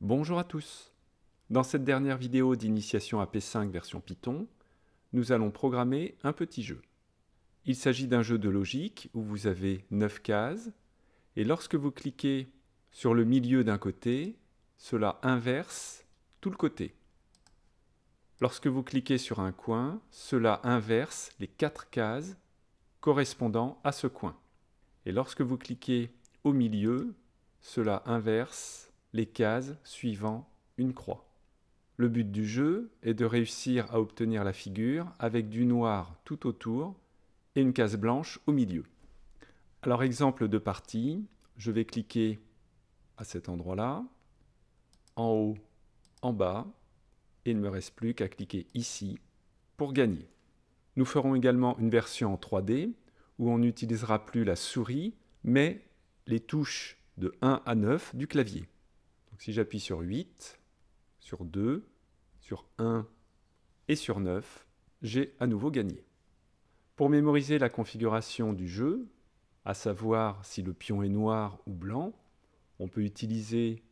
Bonjour à tous Dans cette dernière vidéo d'initiation à P5 version Python, nous allons programmer un petit jeu. Il s'agit d'un jeu de logique où vous avez 9 cases, et lorsque vous cliquez sur le milieu d'un côté, cela inverse tout le côté. Lorsque vous cliquez sur un coin, cela inverse les 4 cases correspondant à ce coin. Et lorsque vous cliquez au milieu, cela inverse les cases suivant une croix. Le but du jeu est de réussir à obtenir la figure avec du noir tout autour et une case blanche au milieu. Alors exemple de partie, je vais cliquer à cet endroit-là, en haut, en bas, et il ne me reste plus qu'à cliquer ici pour gagner. Nous ferons également une version en 3D où on n'utilisera plus la souris, mais les touches de 1 à 9 du clavier si j'appuie sur 8, sur 2, sur 1 et sur 9, j'ai à nouveau gagné. Pour mémoriser la configuration du jeu, à savoir si le pion est noir ou blanc, on peut utiliser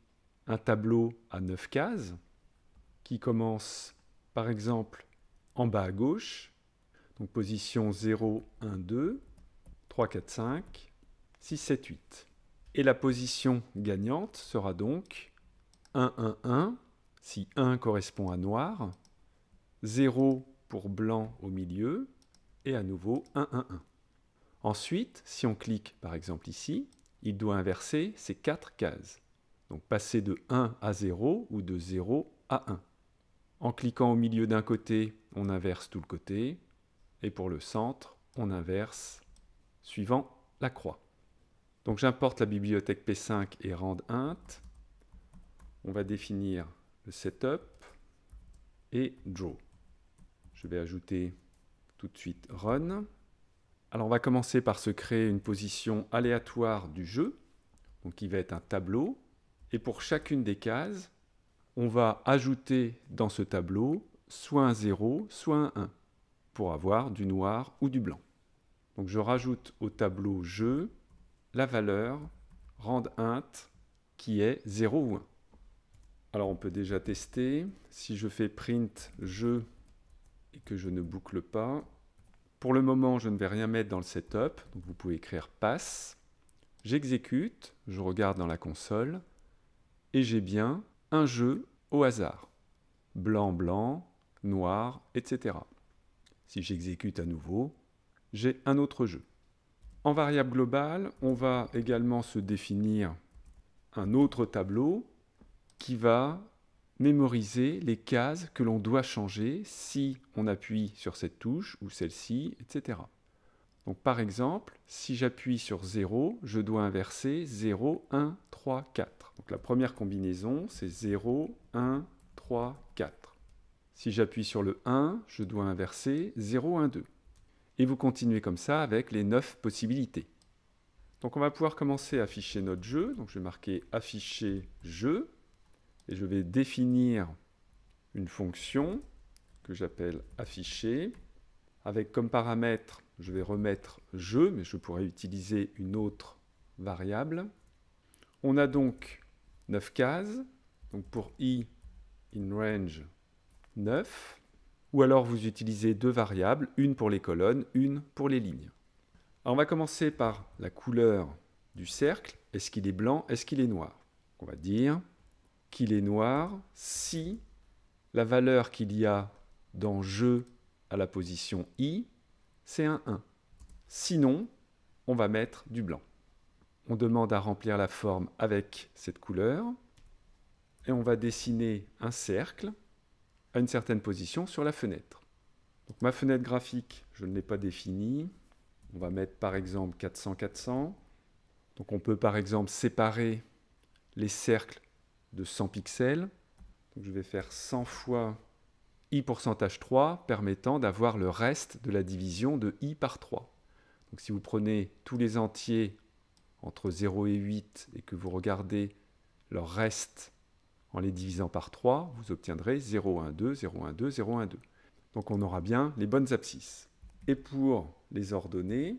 un tableau à 9 cases qui commence par exemple en bas à gauche, donc position 0, 1, 2, 3, 4, 5, 6, 7, 8. Et la position gagnante sera donc 1, 1, 1, si 1 correspond à noir, 0 pour blanc au milieu, et à nouveau 1, 1, 1. Ensuite, si on clique par exemple ici, il doit inverser ces quatre cases. Donc passer de 1 à 0 ou de 0 à 1. En cliquant au milieu d'un côté, on inverse tout le côté, et pour le centre, on inverse suivant la croix. Donc j'importe la bibliothèque P5 et rende int, on va définir le setup et draw. Je vais ajouter tout de suite run. Alors on va commencer par se créer une position aléatoire du jeu, qui va être un tableau. Et pour chacune des cases, on va ajouter dans ce tableau soit un 0, soit un 1, pour avoir du noir ou du blanc. Donc je rajoute au tableau jeu la valeur rand int qui est 0 ou 1. Alors on peut déjà tester. Si je fais print jeu et que je ne boucle pas, pour le moment je ne vais rien mettre dans le setup, vous pouvez écrire pass. J'exécute, je regarde dans la console, et j'ai bien un jeu au hasard. Blanc, blanc, noir, etc. Si j'exécute à nouveau, j'ai un autre jeu. En variable globale, on va également se définir un autre tableau qui va mémoriser les cases que l'on doit changer si on appuie sur cette touche ou celle-ci, etc. Donc par exemple, si j'appuie sur 0, je dois inverser 0, 1, 3, 4. Donc la première combinaison, c'est 0, 1, 3, 4. Si j'appuie sur le 1, je dois inverser 0, 1, 2. Et vous continuez comme ça avec les 9 possibilités. Donc on va pouvoir commencer à afficher notre jeu. Donc je vais marquer afficher jeu et je vais définir une fonction que j'appelle afficher. Avec comme paramètre, je vais remettre je, mais je pourrais utiliser une autre variable. On a donc 9 cases. Donc pour i in range 9. Ou alors vous utilisez deux variables, une pour les colonnes, une pour les lignes. on va commencer par la couleur du cercle. Est-ce qu'il est blanc Est-ce qu'il est noir On va dire qu'il est noir si la valeur qu'il y a dans je à la position i, c'est un 1. Sinon, on va mettre du blanc. On demande à remplir la forme avec cette couleur et on va dessiner un cercle à une certaine position sur la fenêtre. Donc ma fenêtre graphique, je ne l'ai pas définie. On va mettre par exemple 400-400. Donc on peut par exemple séparer les cercles de 100 pixels. je vais faire 100 fois i pourcentage 3 permettant d'avoir le reste de la division de i par 3. Donc si vous prenez tous les entiers entre 0 et 8 et que vous regardez leur reste en les divisant par 3, vous obtiendrez 0, 1, 2, 0, 1, 2, 0, 1, 2. Donc on aura bien les bonnes abscisses. Et pour les ordonnées,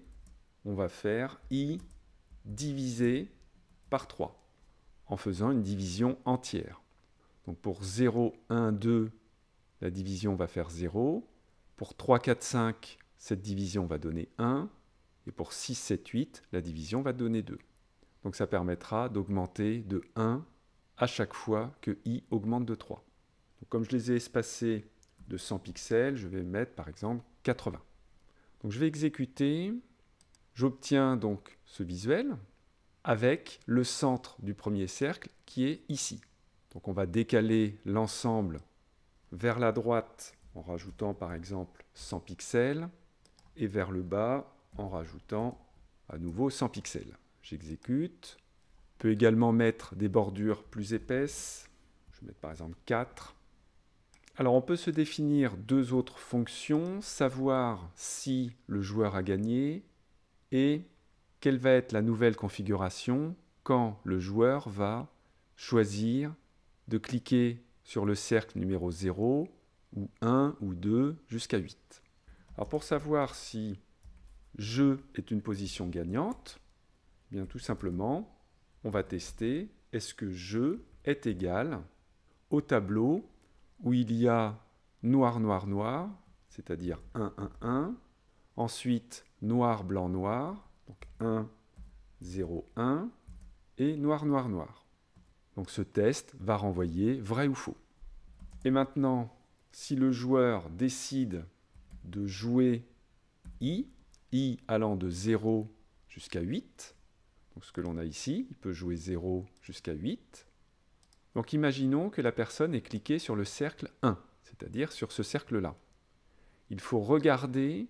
on va faire i divisé par 3 en faisant une division entière. Donc pour 0, 1, 2, la division va faire 0. Pour 3, 4, 5, cette division va donner 1. Et pour 6, 7, 8, la division va donner 2. Donc ça permettra d'augmenter de 1 à chaque fois que i augmente de 3. comme je les ai espacés de 100 pixels, je vais mettre par exemple 80. Donc je vais exécuter, j'obtiens donc ce visuel avec le centre du premier cercle qui est ici. Donc on va décaler l'ensemble vers la droite en rajoutant par exemple 100 pixels et vers le bas en rajoutant à nouveau 100 pixels. J'exécute. Peut également mettre des bordures plus épaisses. Je vais mettre par exemple 4. Alors on peut se définir deux autres fonctions, savoir si le joueur a gagné et quelle va être la nouvelle configuration quand le joueur va choisir de cliquer sur le cercle numéro 0 ou 1 ou 2 jusqu'à 8. Alors pour savoir si je est une position gagnante, eh bien tout simplement, on va tester est-ce que je est égal au tableau où il y a noir, noir, noir, c'est-à-dire 1, 1, 1, ensuite noir, blanc, noir, donc 1, 0, 1 et noir, noir, noir. Donc ce test va renvoyer vrai ou faux. Et maintenant, si le joueur décide de jouer i, i allant de 0 jusqu'à 8, donc ce que l'on a ici, il peut jouer 0 jusqu'à 8. Donc imaginons que la personne ait cliqué sur le cercle 1, c'est-à-dire sur ce cercle-là. Il faut regarder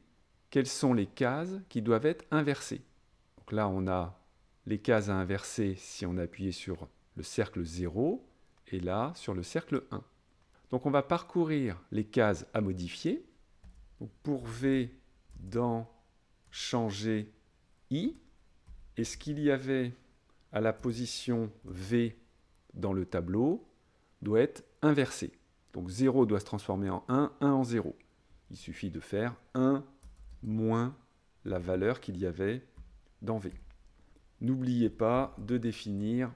quelles sont les cases qui doivent être inversées. Donc là, on a les cases à inverser si on appuyait sur le cercle 0 et là sur le cercle 1. Donc on va parcourir les cases à modifier. pour V, dans changer I, est-ce qu'il y avait à la position V dans le tableau doit être inversé. Donc 0 doit se transformer en 1, 1 en 0. Il suffit de faire 1 moins la valeur qu'il y avait dans V. N'oubliez pas de définir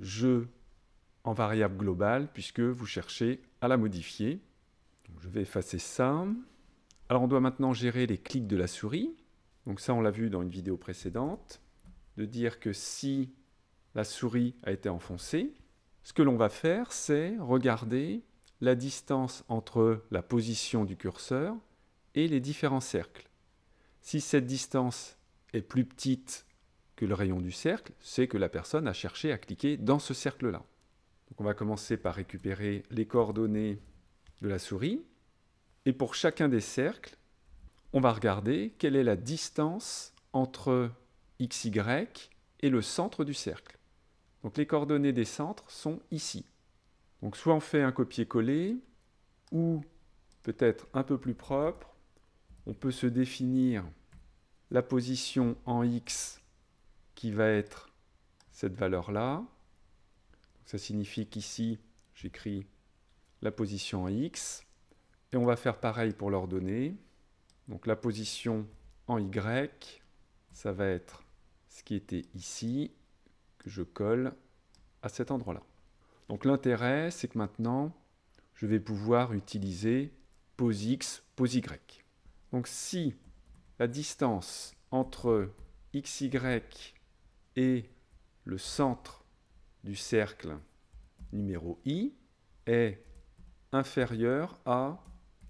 je en variable globale puisque vous cherchez à la modifier. je vais effacer ça. Alors on doit maintenant gérer les clics de la souris. Donc ça on l'a vu dans une vidéo précédente. De dire que si la souris a été enfoncée, ce que l'on va faire c'est regarder la distance entre la position du curseur et les différents cercles. Si cette distance est plus petite que le rayon du cercle, c'est que la personne a cherché à cliquer dans ce cercle-là. Donc on va commencer par récupérer les coordonnées de la souris. Et pour chacun des cercles, on va regarder quelle est la distance entre xy et le centre du cercle. Donc les coordonnées des centres sont ici. Donc soit on fait un copier-coller, ou peut-être un peu plus propre, on peut se définir la position en x qui va être cette valeur-là. Ça signifie qu'ici, j'écris la position en x. Et on va faire pareil pour l'ordonnée. Donc la position en y, ça va être ce qui était ici, que je colle à cet endroit-là. Donc l'intérêt, c'est que maintenant, je vais pouvoir utiliser pose x, pose y. Donc si la distance entre xy et le centre du cercle numéro i est inférieure à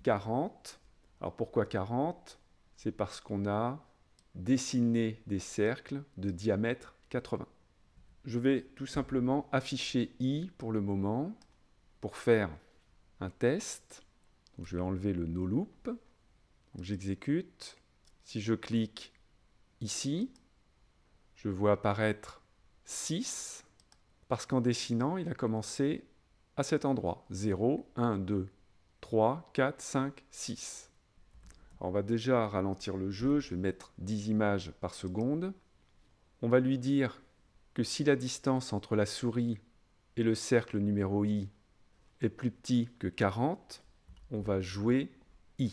40. Alors pourquoi 40 C'est parce qu'on a dessiné des cercles de diamètre 80. Je vais tout simplement afficher i pour le moment pour faire un test. je vais enlever le no loop. J'exécute. Si je clique ici, je vois apparaître 6, parce qu'en dessinant, il a commencé à cet endroit. 0, 1, 2, 3, 4, 5, 6. on va déjà ralentir le jeu, je vais mettre 10 images par seconde. On va lui dire que si la distance entre la souris et le cercle numéro i est plus petit que 40, on va jouer i.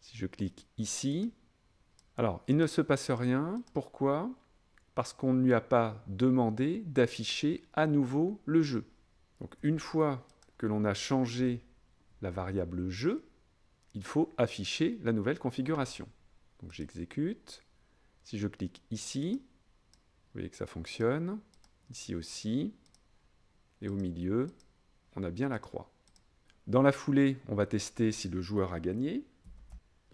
Si je clique ici, alors, il ne se passe rien. Pourquoi Parce qu'on ne lui a pas demandé d'afficher à nouveau le jeu. Donc, une fois que l'on a changé la variable jeu, il faut afficher la nouvelle configuration. Donc, j'exécute. Si je clique ici, vous voyez que ça fonctionne. Ici aussi. Et au milieu, on a bien la croix. Dans la foulée, on va tester si le joueur a gagné.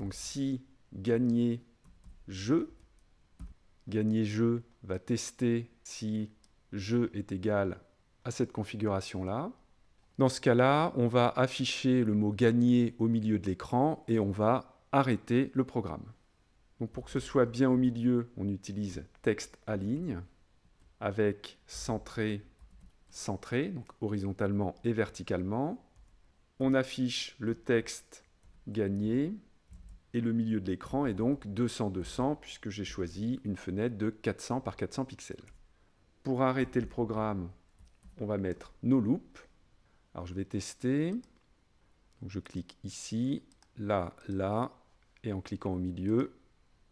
Donc si gagner je, Gagner jeu va tester si jeu est égal à cette configuration-là. Dans ce cas-là, on va afficher le mot gagner au milieu de l'écran et on va arrêter le programme. pour que ce soit bien au milieu, on utilise texte à ligne avec centré, centré, donc horizontalement et verticalement. On affiche le texte gagné et le milieu de l'écran est donc 200-200 puisque j'ai choisi une fenêtre de 400 par 400 pixels. Pour arrêter le programme, on va mettre nos loops. Alors je vais tester. je clique ici, là, là, et en cliquant au milieu,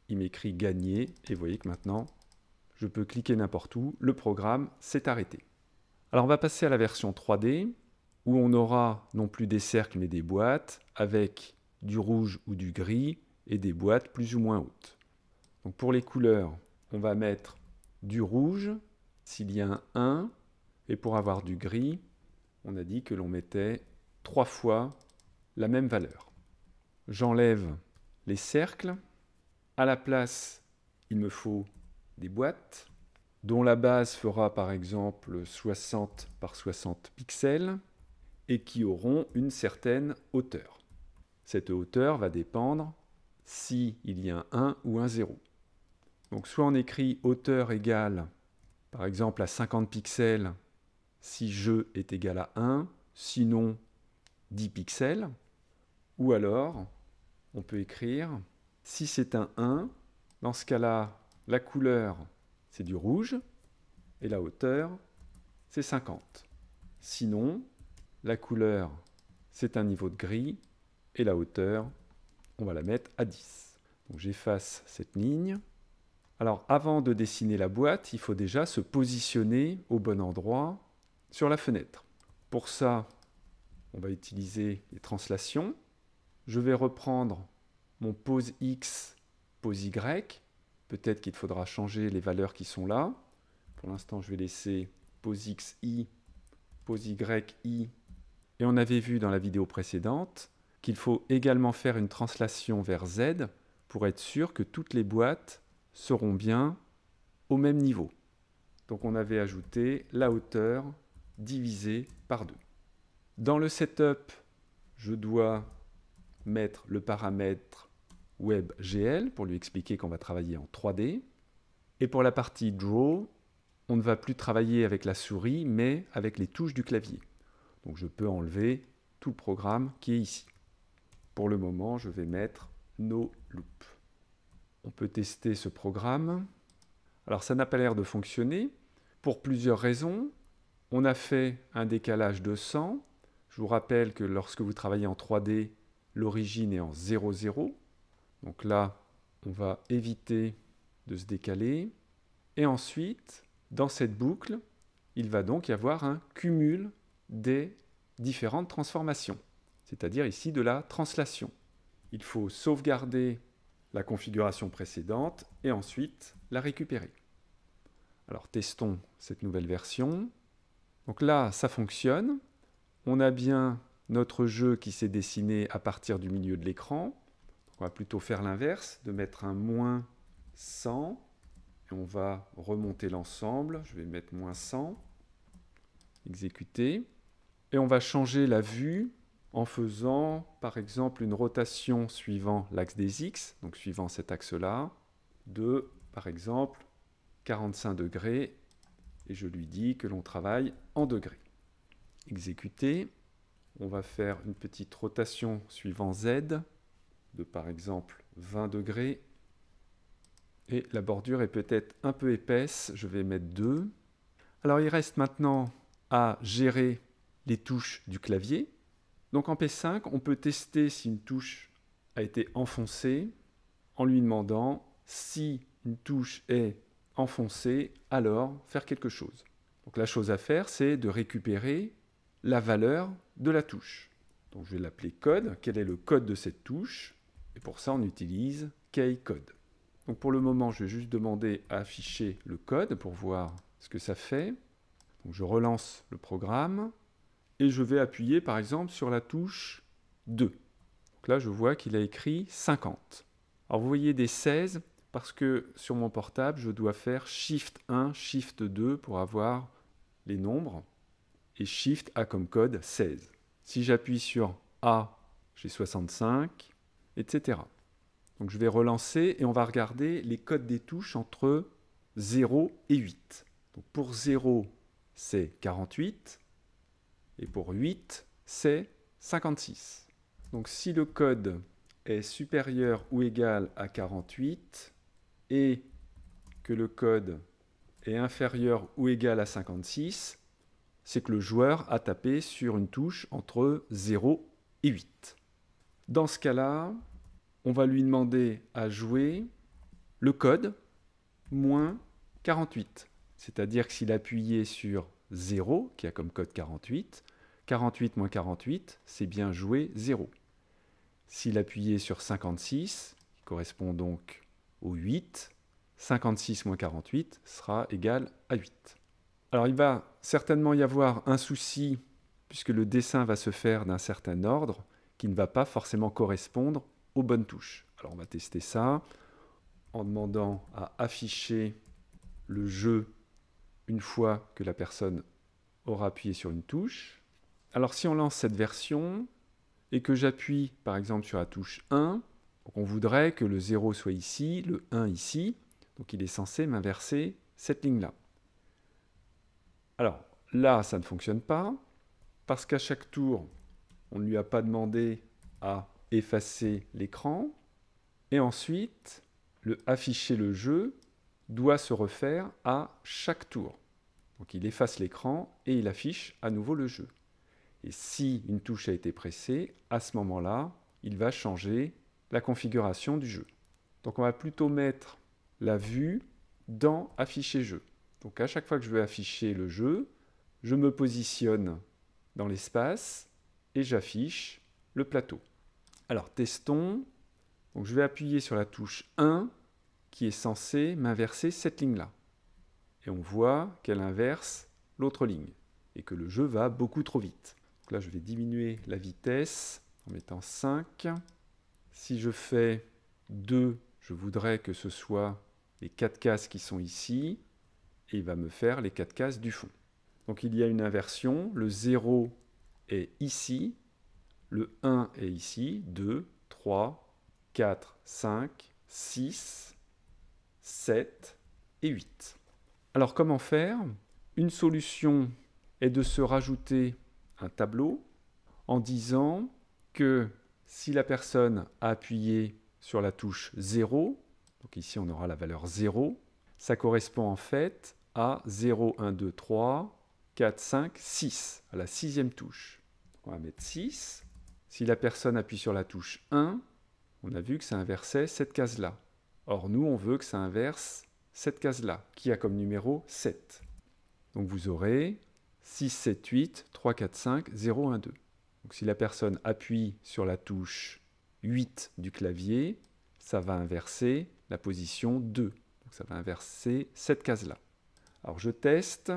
il m'écrit gagner. Et vous voyez que maintenant, je peux cliquer n'importe où, le programme s'est arrêté. Alors on va passer à la version 3D, où on aura non plus des cercles mais des boîtes, avec du rouge ou du gris et des boîtes plus ou moins hautes. Donc pour les couleurs, on va mettre du rouge s'il y a un 1, et pour avoir du gris, on a dit que l'on mettait trois fois la même valeur. J'enlève les cercles. À la place, il me faut des boîtes dont la base fera par exemple 60 par 60 pixels et qui auront une certaine hauteur. Cette hauteur va dépendre s'il y a un 1 ou un 0. Donc soit on écrit hauteur égale, par exemple, à 50 pixels si je est égal à 1, sinon 10 pixels, ou alors on peut écrire si c'est un 1, dans ce cas-là, la couleur c'est du rouge et la hauteur c'est 50. Sinon, la couleur c'est un niveau de gris et la hauteur, on va la mettre à 10. Donc j'efface cette ligne. Alors avant de dessiner la boîte, il faut déjà se positionner au bon endroit sur la fenêtre. Pour ça, on va utiliser les translations. Je vais reprendre mon pose X, pose Y. Peut-être qu'il faudra changer les valeurs qui sont là. Pour l'instant, je vais laisser pose X, I, pose Y, I. Et on avait vu dans la vidéo précédente il faut également faire une translation vers Z pour être sûr que toutes les boîtes seront bien au même niveau. Donc on avait ajouté la hauteur divisée par 2. Dans le setup, je dois mettre le paramètre WebGL pour lui expliquer qu'on va travailler en 3D. Et pour la partie Draw, on ne va plus travailler avec la souris, mais avec les touches du clavier. Donc je peux enlever tout le programme qui est ici. Pour le moment, je vais mettre nos loops. On peut tester ce programme. Alors ça n'a pas l'air de fonctionner pour plusieurs raisons. On a fait un décalage de 100. Je vous rappelle que lorsque vous travaillez en 3D, l'origine est en 0,0. Donc là, on va éviter de se décaler. Et ensuite, dans cette boucle, il va donc y avoir un cumul des différentes transformations c'est-à-dire ici de la translation. Il faut sauvegarder la configuration précédente et ensuite la récupérer. Alors testons cette nouvelle version. Donc là, ça fonctionne. On a bien notre jeu qui s'est dessiné à partir du milieu de l'écran. On va plutôt faire l'inverse, de mettre un moins 100. Et on va remonter l'ensemble. Je vais mettre moins 100. Exécuter. Et on va changer la vue en faisant par exemple une rotation suivant l'axe des x, donc suivant cet axe-là, de par exemple 45 degrés, et je lui dis que l'on travaille en degrés. Exécuter, on va faire une petite rotation suivant z, de par exemple 20 degrés, et la bordure est peut-être un peu épaisse, je vais mettre 2. Alors il reste maintenant à gérer les touches du clavier, donc en P5, on peut tester si une touche a été enfoncée en lui demandant si une touche est enfoncée, alors faire quelque chose. Donc la chose à faire, c'est de récupérer la valeur de la touche. Donc je vais l'appeler code. Quel est le code de cette touche Et pour ça, on utilise keycode. Donc pour le moment, je vais juste demander à afficher le code pour voir ce que ça fait. je relance le programme et je vais appuyer par exemple sur la touche 2. Donc là, je vois qu'il a écrit 50. Alors vous voyez des 16 parce que sur mon portable, je dois faire Shift 1, Shift 2 pour avoir les nombres et Shift A comme code 16. Si j'appuie sur A, j'ai 65, etc. Donc je vais relancer et on va regarder les codes des touches entre 0 et 8. Donc pour 0, c'est 48, et pour 8, c'est 56. Donc si le code est supérieur ou égal à 48 et que le code est inférieur ou égal à 56, c'est que le joueur a tapé sur une touche entre 0 et 8. Dans ce cas-là, on va lui demander à jouer le code moins 48. C'est-à-dire que s'il appuyait sur 0, qui a comme code 48, 48 moins 48, c'est bien jouer 0. S'il appuyait sur 56, qui correspond donc au 8, 56 moins 48 sera égal à 8. Alors il va certainement y avoir un souci, puisque le dessin va se faire d'un certain ordre, qui ne va pas forcément correspondre aux bonnes touches. Alors on va tester ça en demandant à afficher le jeu une fois que la personne aura appuyé sur une touche. Alors si on lance cette version et que j'appuie par exemple sur la touche 1, on voudrait que le 0 soit ici, le 1 ici, donc il est censé m'inverser cette ligne-là. Alors là, ça ne fonctionne pas, parce qu'à chaque tour, on ne lui a pas demandé à effacer l'écran, et ensuite, le afficher le jeu doit se refaire à chaque tour. Donc il efface l'écran et il affiche à nouveau le jeu. Et si une touche a été pressée, à ce moment-là, il va changer la configuration du jeu. Donc on va plutôt mettre la vue dans Afficher jeu. Donc à chaque fois que je veux afficher le jeu, je me positionne dans l'espace et j'affiche le plateau. Alors testons. Donc je vais appuyer sur la touche 1 qui est censée m'inverser cette ligne-là. Et on voit qu'elle inverse l'autre ligne et que le jeu va beaucoup trop vite. Donc là, je vais diminuer la vitesse en mettant 5. Si je fais 2, je voudrais que ce soit les 4 cases qui sont ici, et il va me faire les 4 cases du fond. Donc il y a une inversion, le 0 est ici, le 1 est ici, 2, 3, 4, 5, 6, 7 et 8. Alors comment faire Une solution est de se rajouter un tableau en disant que si la personne a appuyé sur la touche 0, donc ici on aura la valeur 0, ça correspond en fait à 0, 1, 2, 3, 4, 5, 6, à la sixième touche. On va mettre 6. Si la personne appuie sur la touche 1, on a vu que ça inversait cette case-là. Or nous, on veut que ça inverse cette case-là, qui a comme numéro 7. Donc vous aurez 6, 7, 8, 3, 4, 5, 0, 1, 2. Donc si la personne appuie sur la touche 8 du clavier, ça va inverser la position 2. Donc ça va inverser cette case-là. Alors je teste,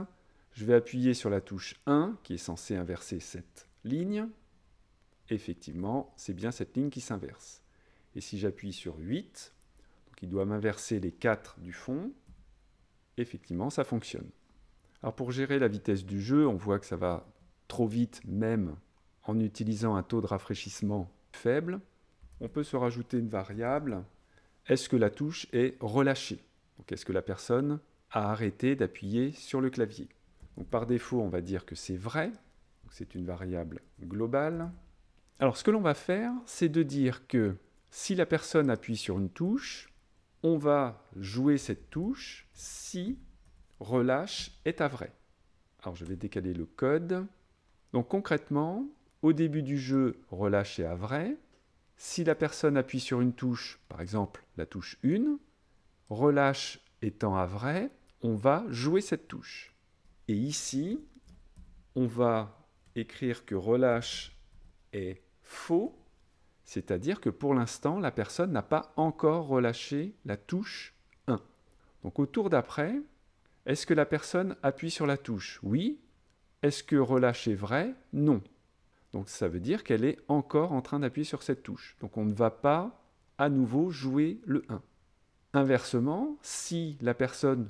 je vais appuyer sur la touche 1 qui est censée inverser cette ligne. Effectivement, c'est bien cette ligne qui s'inverse. Et si j'appuie sur 8, donc il doit m'inverser les 4 du fond, effectivement ça fonctionne. Alors pour gérer la vitesse du jeu, on voit que ça va trop vite même en utilisant un taux de rafraîchissement faible. On peut se rajouter une variable, est-ce que la touche est relâchée Donc est-ce que la personne a arrêté d'appuyer sur le clavier par défaut, on va dire que c'est vrai, c'est une variable globale. Alors ce que l'on va faire, c'est de dire que si la personne appuie sur une touche, on va jouer cette touche si relâche est à vrai. Alors je vais décaler le code. Donc concrètement, au début du jeu, relâche est à vrai. Si la personne appuie sur une touche, par exemple la touche 1, relâche étant à vrai, on va jouer cette touche. Et ici, on va écrire que relâche est faux, c'est-à-dire que pour l'instant, la personne n'a pas encore relâché la touche 1. Donc au tour d'après, est-ce que la personne appuie sur la touche Oui. Est-ce que relâche est vrai Non. Donc ça veut dire qu'elle est encore en train d'appuyer sur cette touche. Donc on ne va pas à nouveau jouer le 1. Inversement, si la personne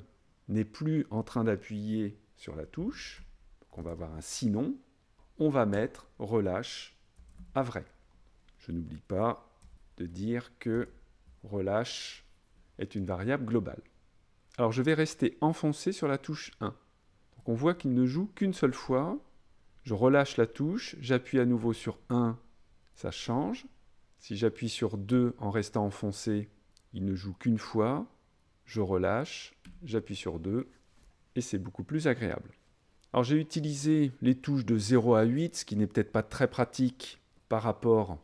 n'est plus en train d'appuyer sur la touche, on va avoir un sinon, on va mettre relâche à vrai. Je n'oublie pas de dire que relâche est une variable globale. Alors je vais rester enfoncé sur la touche 1. on voit qu'il ne joue qu'une seule fois. Je relâche la touche, j'appuie à nouveau sur 1, ça change. Si j'appuie sur 2 en restant enfoncé, il ne joue qu'une fois. Je relâche, j'appuie sur 2 et c'est beaucoup plus agréable. Alors j'ai utilisé les touches de 0 à 8, ce qui n'est peut-être pas très pratique par rapport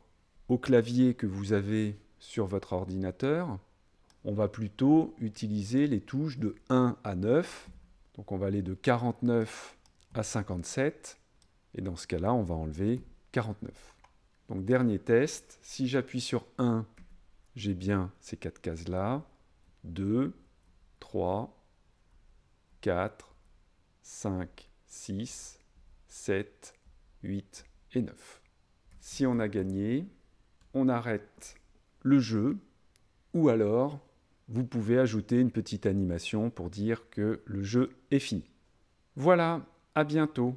au clavier que vous avez sur votre ordinateur on va plutôt utiliser les touches de 1 à 9. Donc on va aller de 49 à 57. Et dans ce cas-là, on va enlever 49. Donc dernier test, si j'appuie sur 1, j'ai bien ces quatre cases-là. 2, 3, 4, 5, 6, 7, 8 et 9. Si on a gagné, on arrête le jeu ou alors vous pouvez ajouter une petite animation pour dire que le jeu est fini. Voilà, à bientôt.